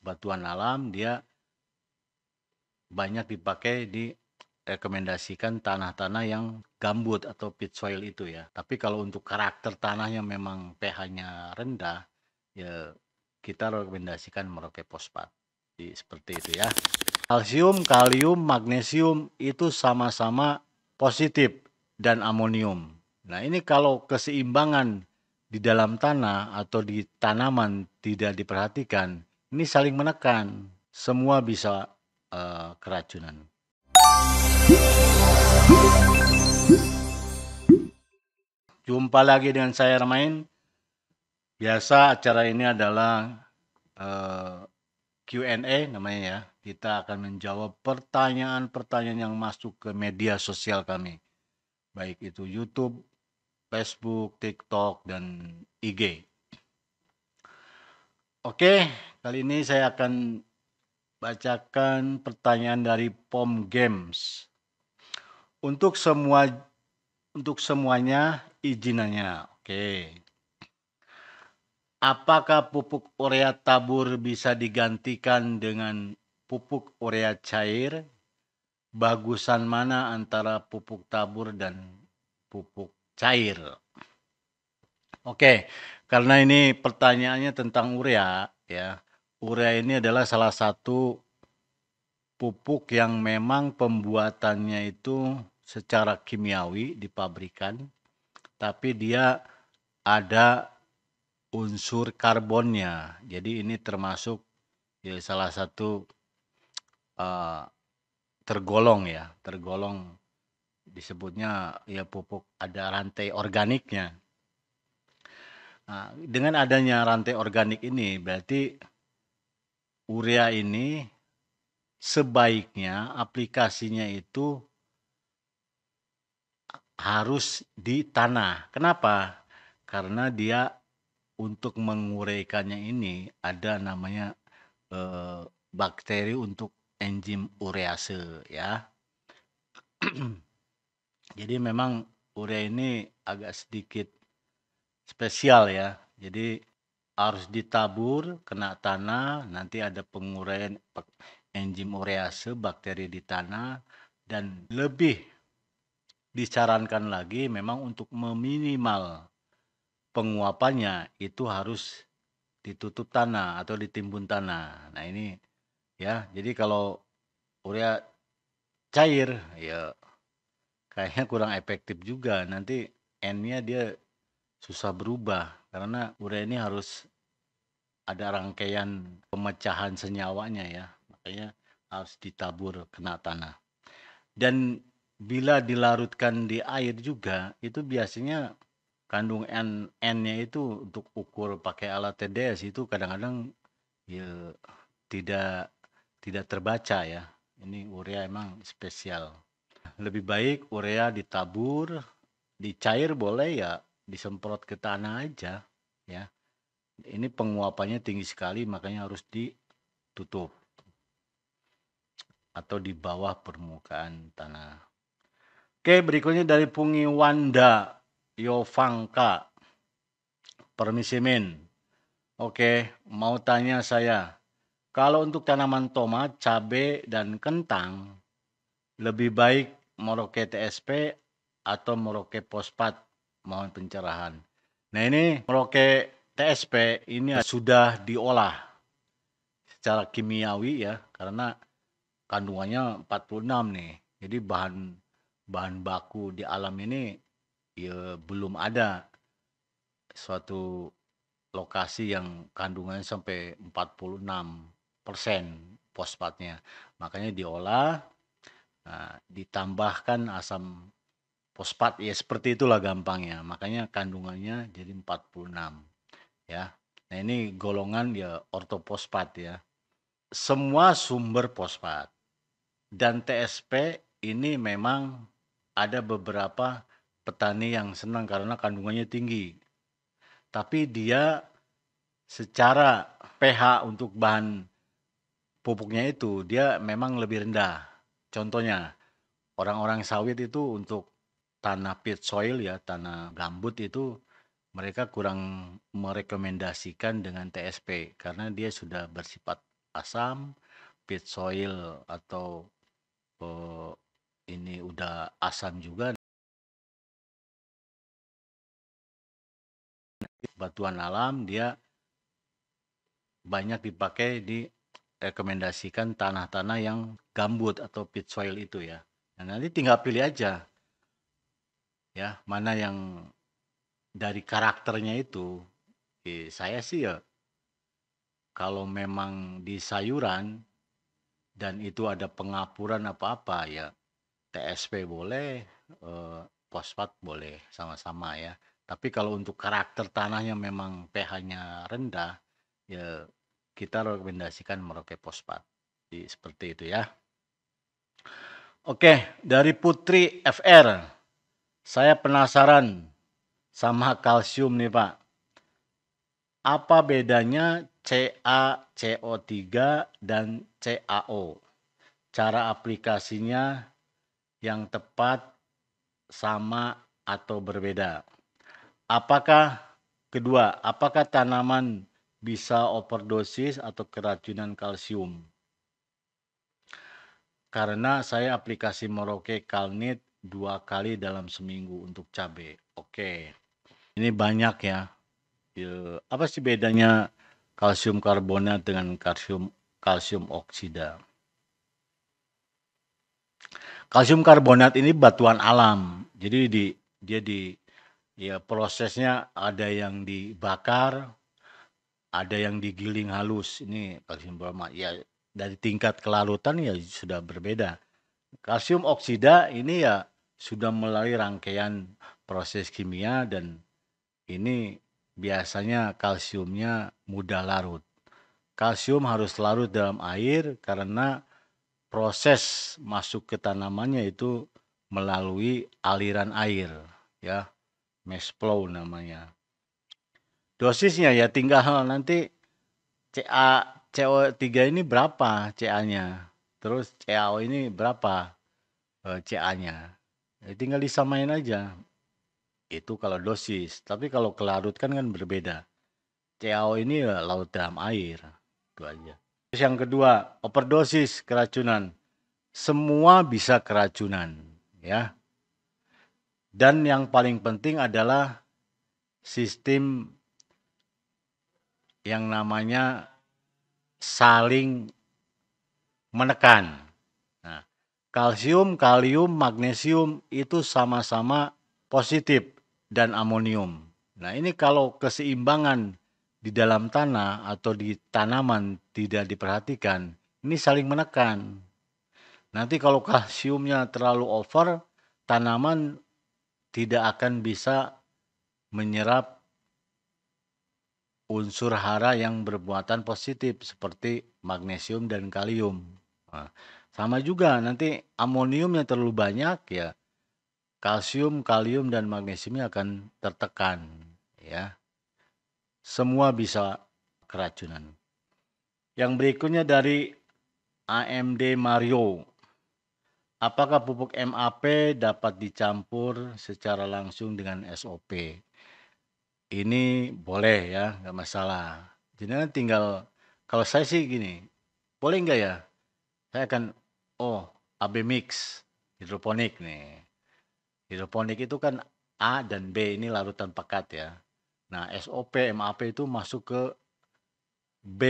batuan alam dia banyak dipakai di rekomendasikan tanah-tanah yang gambut atau pit soil itu ya. Tapi kalau untuk karakter tanah yang memang pH-nya rendah, ya kita rekomendasikan meroket fosfat. Jadi seperti itu ya. Kalsium, kalium, magnesium itu sama-sama positif dan amonium. Nah, ini kalau keseimbangan di dalam tanah atau di tanaman tidak diperhatikan, ini saling menekan, semua bisa uh, keracunan. Jumpa lagi dengan saya Ramain. Biasa acara ini adalah uh, eh, Q&A namanya ya. Kita akan menjawab pertanyaan-pertanyaan yang masuk ke media sosial kami. Baik itu YouTube, Facebook, TikTok, dan IG. Oke, Kali ini saya akan bacakan pertanyaan dari POM Games. Untuk semua untuk semuanya izinannya. Oke. Apakah pupuk urea tabur bisa digantikan dengan pupuk urea cair? Bagusan mana antara pupuk tabur dan pupuk cair? Oke, karena ini pertanyaannya tentang urea ya urea ini adalah salah satu pupuk yang memang pembuatannya itu secara kimiawi dipabrikan, tapi dia ada unsur karbonnya. Jadi ini termasuk ya salah satu uh, tergolong ya, tergolong disebutnya ya pupuk ada rantai organiknya. Nah, dengan adanya rantai organik ini berarti urea ini sebaiknya aplikasinya itu harus di tanah. Kenapa? Karena dia untuk menguraikannya ini ada namanya e, bakteri untuk enzim urease ya. Jadi memang urea ini agak sedikit spesial ya. Jadi harus ditabur kena tanah nanti ada penguraian enzim urease bakteri di tanah dan lebih disarankan lagi memang untuk meminimal penguapannya itu harus ditutup tanah atau ditimbun tanah. Nah ini ya jadi kalau urea cair ya kayaknya kurang efektif juga nanti N-nya dia susah berubah karena urea ini harus ada rangkaian pemecahan senyawanya ya makanya harus ditabur kena tanah dan bila dilarutkan di air juga itu biasanya kandung N N-nya itu untuk ukur pakai alat TDS itu kadang-kadang ya tidak tidak terbaca ya ini urea emang spesial lebih baik urea ditabur dicair boleh ya disemprot ke tanah aja ya ini penguapannya tinggi sekali makanya harus ditutup atau di bawah permukaan tanah oke berikutnya dari Pungi Wanda Yovanka permisi Min oke mau tanya saya kalau untuk tanaman tomat cabai dan kentang lebih baik meroket TSP atau meroket pospat? mohon pencerahan. Nah ini meroke TSP ini sudah diolah secara kimiawi ya karena kandungannya 46 nih. Jadi bahan bahan baku di alam ini ya belum ada suatu lokasi yang kandungannya sampai 46 persen fosfatnya. Makanya diolah, nah, ditambahkan asam Fosfat ya seperti itulah gampangnya. Makanya kandungannya jadi 46 ya. Nah, ini golongan ya ortofosfat ya. Semua sumber fosfat dan TSP ini memang ada beberapa petani yang senang karena kandungannya tinggi. Tapi dia secara pH untuk bahan pupuknya itu dia memang lebih rendah. Contohnya orang-orang sawit itu untuk tanah pit soil ya, tanah gambut itu mereka kurang merekomendasikan dengan TSP karena dia sudah bersifat asam, pit soil atau eh, ini udah asam juga batuan alam dia banyak dipakai direkomendasikan tanah-tanah yang gambut atau pit soil itu ya. Nah nanti tinggal pilih aja ya mana yang dari karakternya itu eh, saya sih ya kalau memang di sayuran dan itu ada pengapuran apa-apa ya TSP boleh eh, boleh sama-sama ya tapi kalau untuk karakter tanahnya memang pH-nya rendah ya kita rekomendasikan merokai fosfat seperti itu ya oke dari Putri FR saya penasaran sama kalsium nih Pak. Apa bedanya co 3 dan CaO? Cara aplikasinya yang tepat sama atau berbeda. Apakah kedua, apakah tanaman bisa overdosis atau keracunan kalsium? Karena saya aplikasi Merauke Kalnit dua kali dalam seminggu untuk cabe. Oke, ini banyak ya. ya. Apa sih bedanya kalsium karbonat dengan kalsium kalsium oksida? Kalsium karbonat ini batuan alam, jadi di dia di ya prosesnya ada yang dibakar, ada yang digiling halus. Ini kalsium karbonat ya dari tingkat kelarutan ya sudah berbeda. Kalsium oksida ini ya sudah melalui rangkaian proses kimia dan ini biasanya kalsiumnya mudah larut. Kalsium harus larut dalam air karena proses masuk ke tanamannya itu melalui aliran air ya flow namanya dosisnya ya tinggal nanti CA CO3 ini berapa CA-nya terus CaO ini berapa eh, CA-nya Ya, tinggal disamain aja. Itu kalau dosis, tapi kalau kelarut kan kan berbeda. CAO ini ya laut dalam air. Itu aja. Terus yang kedua, overdosis keracunan. Semua bisa keracunan, ya. Dan yang paling penting adalah sistem yang namanya saling menekan kalsium, kalium, magnesium itu sama-sama positif dan amonium. Nah, ini kalau keseimbangan di dalam tanah atau di tanaman tidak diperhatikan, ini saling menekan. Nanti kalau kalsiumnya terlalu over, tanaman tidak akan bisa menyerap unsur hara yang berbuatan positif seperti magnesium dan kalium. Nah, sama juga nanti amoniumnya terlalu banyak ya kalsium, kalium dan magnesiumnya akan tertekan ya. Semua bisa keracunan. Yang berikutnya dari AMD Mario. Apakah pupuk MAP dapat dicampur secara langsung dengan SOP? Ini boleh ya, nggak masalah. Jadi tinggal kalau saya sih gini, boleh nggak ya? Saya akan Oh, AB mix, hidroponik nih. Hidroponik itu kan A dan B ini larutan pekat ya. Nah, SOP MAP itu masuk ke B.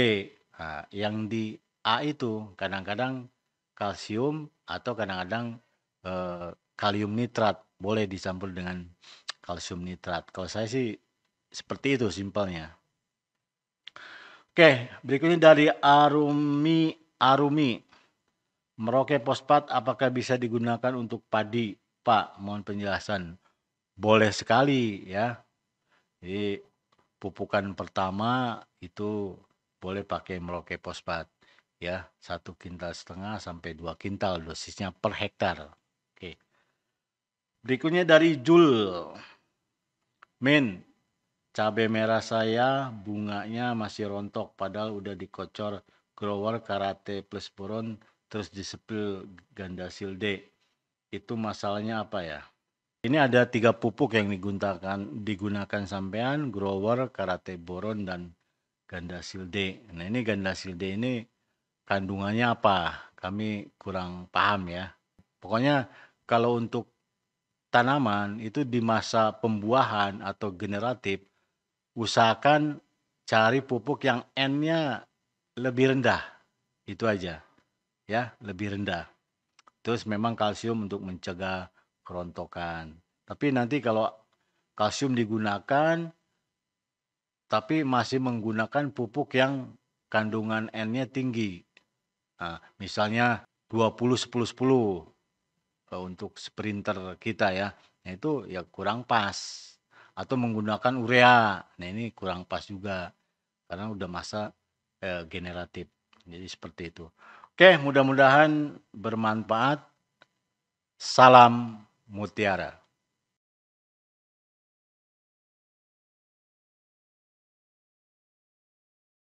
Nah, yang di A itu kadang-kadang kalsium atau kadang-kadang eh, kalium nitrat boleh dicampur dengan kalsium nitrat. Kalau saya sih seperti itu simpelnya. Oke, berikutnya dari Arumi Arumi Merauke pospat apakah bisa digunakan untuk padi? Pak, mohon penjelasan. Boleh sekali ya. Jadi pupukan pertama itu boleh pakai merauke pospat ya satu kintal setengah sampai dua kintal dosisnya per hektar. Oke. Berikutnya dari Jul. Min, cabai merah saya bunganya masih rontok padahal udah dikocor grower karate plus boron terus disepil ganda D. Itu masalahnya apa ya? Ini ada tiga pupuk yang digunakan digunakan sampean, grower, karate boron dan ganda D. Nah ini ganda D ini kandungannya apa? Kami kurang paham ya. Pokoknya kalau untuk tanaman itu di masa pembuahan atau generatif usahakan cari pupuk yang N-nya lebih rendah. Itu aja ya lebih rendah. Terus memang kalsium untuk mencegah kerontokan. Tapi nanti kalau kalsium digunakan tapi masih menggunakan pupuk yang kandungan N-nya tinggi. Nah, misalnya 20 10 10 untuk sprinter kita ya. Nah, itu ya kurang pas atau menggunakan urea. Nah, ini kurang pas juga karena udah masa eh, generatif. Jadi seperti itu. Oke, mudah-mudahan bermanfaat. Salam mutiara.